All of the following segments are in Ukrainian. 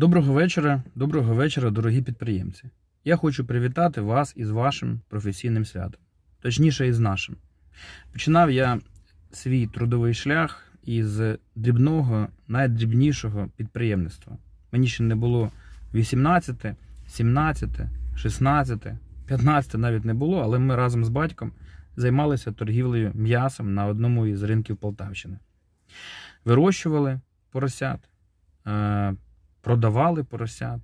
Доброго вечора, доброго вечора, дорогі підприємці. Я хочу привітати вас із вашим професійним святом, точніше, із нашим. Починав я свій трудовий шлях із дрібного, найдрібнішого підприємництва. Мені ще не було 18, 17, 16, 15 навіть не було, але ми разом з батьком займалися торгівлею м'ясом на одному із ринків Полтавщини. Вирощували поросят. Е, продавали поросят,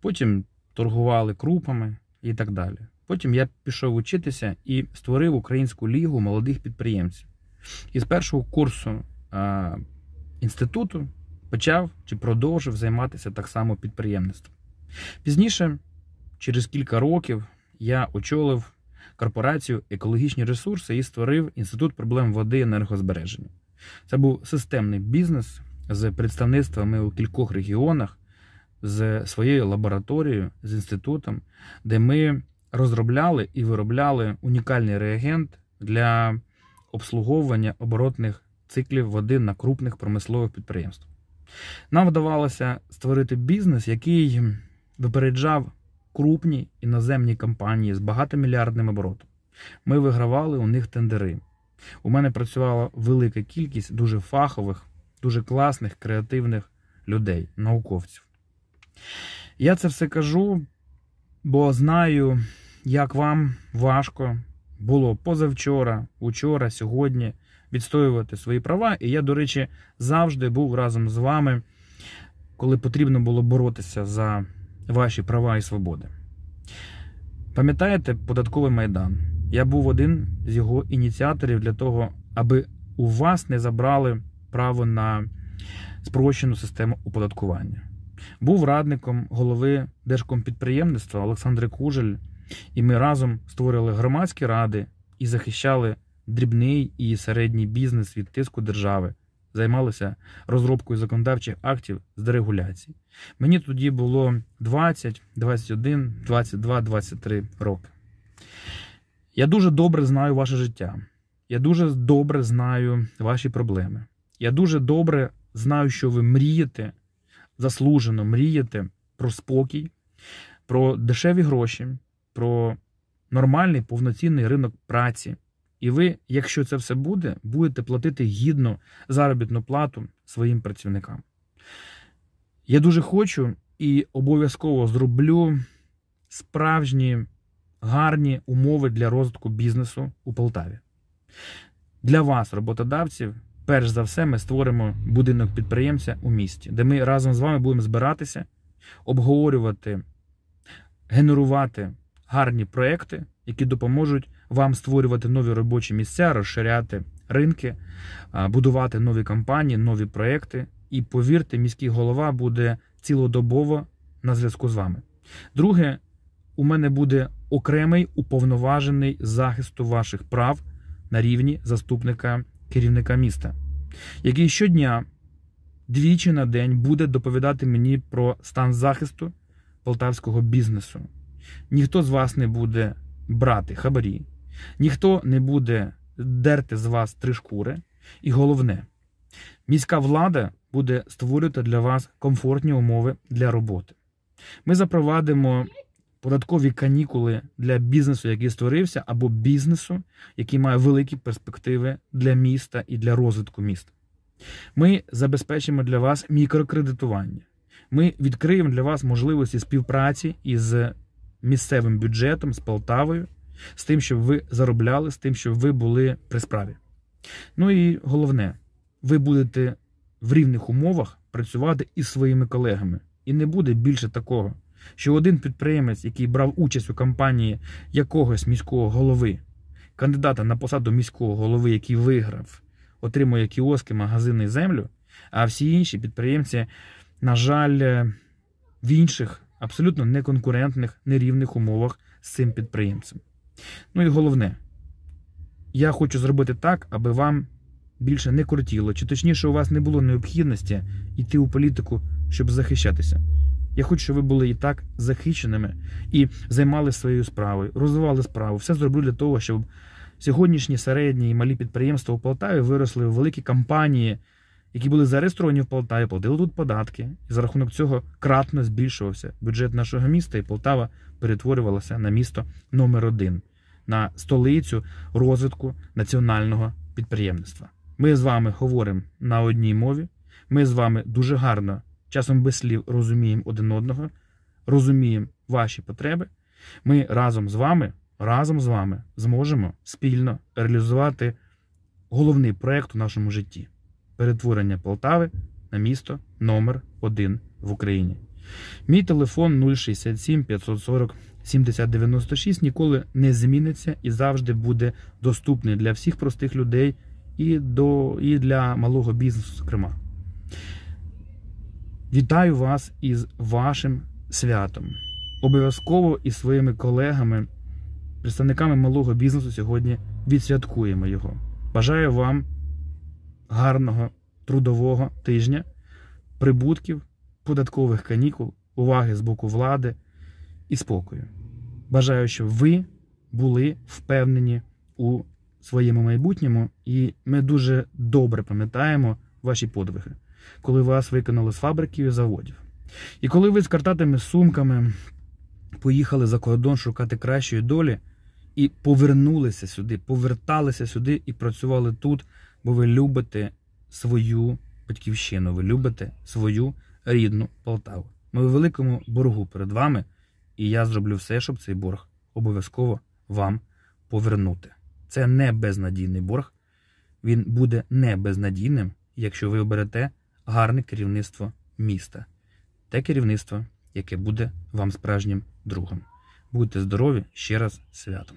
потім торгували крупами і так далі. Потім я пішов вчитися і створив Українську лігу молодих підприємців. І з першого курсу а, інституту почав чи продовжив займатися так само підприємництвом. Пізніше, через кілька років, я очолив корпорацію екологічні ресурси і створив інститут проблем води і енергозбереження. Це був системний бізнес, з представництвами у кількох регіонах, з своєю лабораторією, з інститутом, де ми розробляли і виробляли унікальний реагент для обслуговування оборотних циклів води на крупних промислових підприємствах. Нам вдавалося створити бізнес, який випереджав крупні іноземні компанії з багатомільярдним оборотом. Ми вигравали у них тендери. У мене працювала велика кількість дуже фахових дуже класних, креативних людей, науковців. Я це все кажу, бо знаю, як вам важко було позавчора, учора, сьогодні відстоювати свої права. І я, до речі, завжди був разом з вами, коли потрібно було боротися за ваші права і свободи. Пам'ятаєте, податковий майдан? Я був один з його ініціаторів для того, аби у вас не забрали право на спрощену систему оподаткування. Був радником голови Держкомпідприємництва Олександр Кужель, і ми разом створили громадські ради і захищали дрібний і середній бізнес від тиску держави, займалися розробкою законодавчих актів з дерегуляції. Мені тоді було 20, 21, 22, 23 роки. Я дуже добре знаю ваше життя. Я дуже добре знаю ваші проблеми. Я дуже добре знаю, що ви мрієте, заслужено мрієте про спокій, про дешеві гроші, про нормальний повноцінний ринок праці. І ви, якщо це все буде, будете платити гідну заробітну плату своїм працівникам. Я дуже хочу і обов'язково зроблю справжні гарні умови для розвитку бізнесу у Полтаві. Для вас, роботодавців перш за все, ми створимо будинок підприємця у місті, де ми разом з вами будемо збиратися, обговорювати, генерувати гарні проекти, які допоможуть вам створювати нові робочі місця, розширяти ринки, будувати нові компанії, нові проекти. І повірте, міський голова буде цілодобово на зв'язку з вами. Друге, у мене буде окремий уповноважений захисту ваших прав на рівні заступника керівника міста, який щодня двічі на день буде доповідати мені про стан захисту полтавського бізнесу. Ніхто з вас не буде брати хабарі, ніхто не буде дерти з вас три шкури. І головне, міська влада буде створювати для вас комфортні умови для роботи. Ми запровадимо податкові канікули для бізнесу, який створився, або бізнесу, який має великі перспективи для міста і для розвитку міста. Ми забезпечимо для вас мікрокредитування. Ми відкриємо для вас можливості співпраці із місцевим бюджетом, з Полтавою, з тим, щоб ви заробляли, з тим, щоб ви були при справі. Ну і головне, ви будете в рівних умовах працювати із своїми колегами. І не буде більше такого що один підприємець, який брав участь у кампанії якогось міського голови, кандидата на посаду міського голови, який виграв, отримує кіоски, магазини і землю, а всі інші підприємці, на жаль, е, в інших абсолютно неконкурентних, нерівних умовах з цим підприємцем. Ну і головне, я хочу зробити так, аби вам більше не кортіло, чи точніше, у вас не було необхідності йти у політику, щоб захищатися. Я хочу, щоб ви були і так захищеними і займалися своєю справою, розвивали справу. Все зроблю для того, щоб сьогоднішні середні і малі підприємства у Полтаві виросли в великі компанії, які були зареєстровані в Полтаві, платили тут податки, і за рахунок цього кратно збільшувався бюджет нашого міста, і Полтава перетворювалася на місто номер один, на столицю розвитку національного підприємництва. Ми з вами говоримо на одній мові. Ми з вами дуже гарно часом без слів розуміємо один одного, розуміємо ваші потреби. Ми разом з вами, разом з вами зможемо спільно реалізувати головний проєкт у нашому житті перетворення Полтави на місто номер 1 в Україні. Мій телефон 067 540 7096 ніколи не зміниться і завжди буде доступний для всіх простих людей і до і для малого бізнесу, зокрема. Вітаю вас із вашим святом. Обов'язково із своїми колегами, представниками малого бізнесу сьогодні відсвяткуємо його. Бажаю вам гарного трудового тижня, прибутків, податкових канікул, уваги з боку влади і спокою. Бажаю, щоб ви були впевнені у своєму майбутньому, і ми дуже добре пам'ятаємо ваші подвиги коли вас викинули з фабриків і заводів. І коли ви з картатими сумками поїхали за кордон шукати кращої долі і повернулися сюди, поверталися сюди і працювали тут, бо ви любите свою батьківщину, ви любите свою рідну Полтаву. Ми в великому боргу перед вами, і я зроблю все, щоб цей борг обов'язково вам повернути. Це не безнадійний борг. Він буде не безнадійним, якщо ви оберете гарне керівництво міста. Те керівництво, яке буде вам справжнім другом. Будьте здорові ще раз святом!